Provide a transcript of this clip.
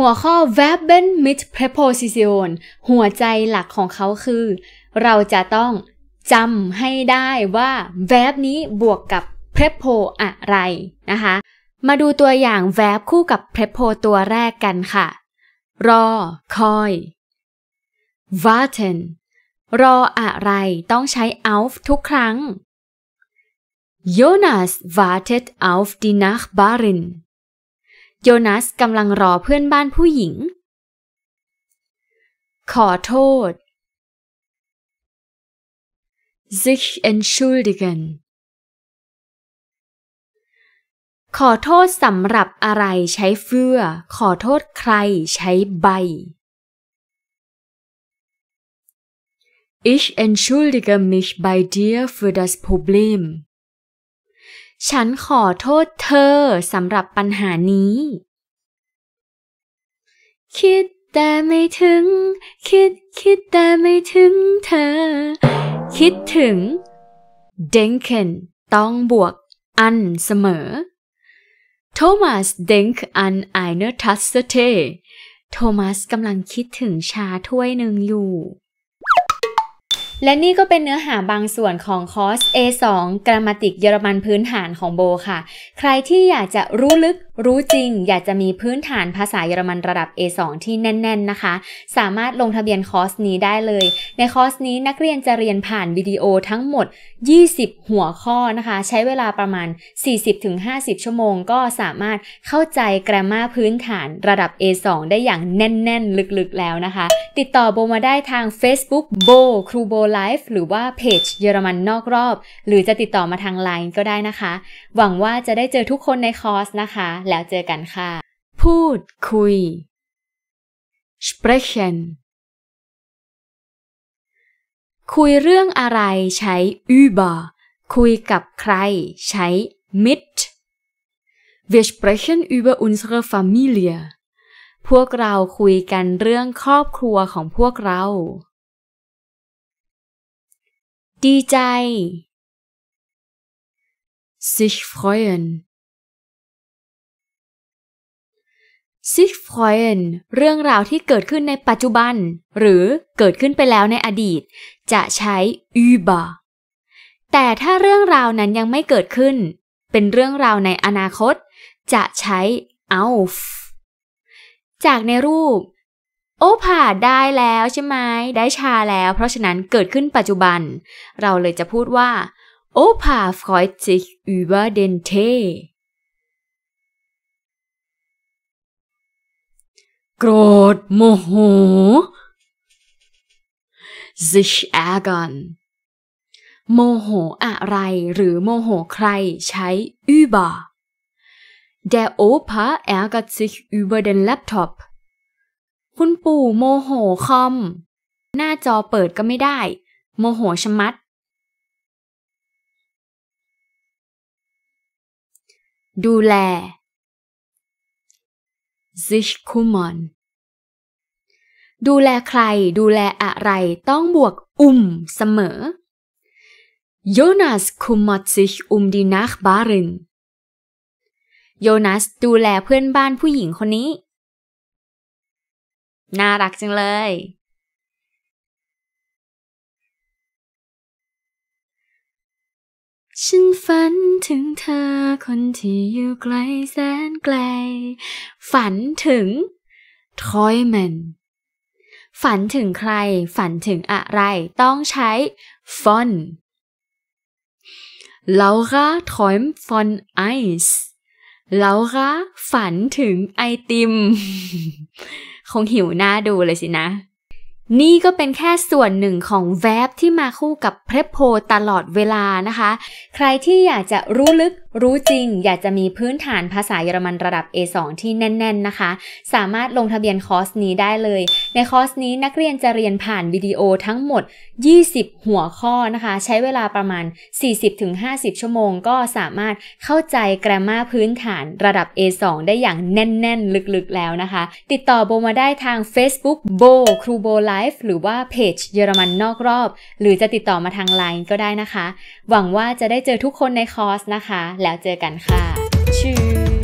หัวข้อ verben mit preposition หัวใจหลักของเขาคือ เราจะต้องจำให้ได้ว่า verb นี้บวกกับ prepo อะไรนะคะ มาดูตัวอย่าง verb คู่กับ prepo ตัวแรกกันค่ะ รอ คอย warten รออะไรต้องใช้ auf ทุกครั้ง Jonas wartet auf die Nachbarin โยนัสกำลังรอเพื่อนบ้านผู้หญิง ขอโทษ sich entschuldigen ขอโทษสำหรับอะไรใช้เฟื่อ ขอโทษใครใช้ใบ Ich entschuldige mich bei dir für das Problem. ฉันขอโทษเธอสำหรับปัญหานี้ คิดแต่ไม่ถึง คิดคิดแต่ไม่ถึงเธอ คิดถึง denken ต้องบวก อัน เสมอ t h o m a ค denk an eine Tasse Tee โทมัสกำลังคิดถึงชาถ้วยหนึ่งอยู่และนี่ก็เป็นเนื้อหาบางส่วนของคอร์ส A2 กรามาติกเยอรมันพื้นฐานของโบค่ะ ใครที่อยากจะรู้ลึกรู้จริงอยากจะมีพื้นฐานภาษาเยอรมันระดับ A2 ที่แน่น ๆ นะคะ สามารถลงทะเบียนคอร์สนี้ได้เลย ในคอร์สนี้นักเรียนจะเรียนผ่านวิดีโอทั้งหมด 20 หัวข้อนะคะ ใช้เวลาประมาณ 40-50 ชั่วโมงก็สามารถเข้าใจแกรมมาพื้นฐานระดับ A2 ได้อย่างแน่น ๆ ลึกๆแล้วนะคะ ติดต่อโบมาได้ทาง Facebook โบครูโบไลฟ์หรือว่าเพจเยอรมันนอกรอบหรือจะติดต่อมาทาง Line ก็ได้นะคะ หวังว่าจะได้เจอทุกคนในคอร์สนะคะแล้วเจอกันค่ะ พูดคุย sprechen คุยเรื่องอะไรใช้ über คุยกับใครใช้ mit Wir sprechen über unsere Familie พวกเราคุยกันเรื่องครอบครัวของพวกเรา ดีใจ sich freuen ซิกฟรอยน์เรื่องราวที่เกิดขึ้นในปัจจุบัน หรือเกิดขึ้นไปแล้วในอดีต จะใช้ über แต่ถ้าเรื่องราวนั้นยังไม่เกิดขึ้น เป็นเรื่องราวในอนาคตจะใช้ auf จากในรูปโอผ่าได้แล้วใช่ไหมได้ชาแล้ว เพราะฉะนั้นเกิดขึ้นปัจจุบัน เราเลยจะพูดว่าโอผ่าฟรอย t s ซิ h über d ด n t e โกรธ โมโห sich ärgern โมโหอะไรหรือโมโหใครใช้ über der Opa ärgert sich über den Laptop คุณปู่โมโหคอมหน้าจอเปิดก็ไม่ได้ โมโหชะมัด ดูแล sich kümmern ดูแลใครดูแลอะไรต้องบวกอุมเสมอ Jonas kümmert sich um die Nachbarin j o นัสดูแลเพื่อนบ้านผู้หญิงคนนี้ น่ารักจังเลยฉันฝันถึงเธอคนที่อยู่ไกลแสนไกล ฝันถึง ทรอยแมน ฝันถึงใคร ฝันถึงอะไร ต้องใช้ฟอน Laura träumt von Eis Laura ฝันถึงไอติม คงหิวหน้าดูเลยสินะนี่ก็เป็นแค่ส่วนหนึ่งของแวบที่มาคู่กับเพ e โพตลอดเวลานะคะ ใครที่อยากจะรู้ลึกรู้จริงอยากจะมีพื้นฐานภาษาเยอรมันระดับ A2 ที่แน่น ๆนะคะ สามารถลงทะเบียนคอร์สนี้ได้เลย ในคอร์สนี้นักเรียนจะเรียนผ่านวิดีโอทั้งหมด 20 หัวข้อนะคะ ใช้เวลาประมาณ 40-50 ชั่วโมงก็สามารถเข้าใจแกรมมาพื้นฐานระดับ A2 ได้อย่างแน่น ๆ ลึกๆแล้วนะคะ ติดต่อโบมาได้ทาง Facebook โบครูโบไลฟ์หรือว่าเพจเยอรมันนอกรอบหรือจะติดต่อมาทาง Line ก็ได้นะคะ หวังว่าจะได้เจอทุกคนในคอร์สนะคะและแล้วเจอกันค่ะชื่อ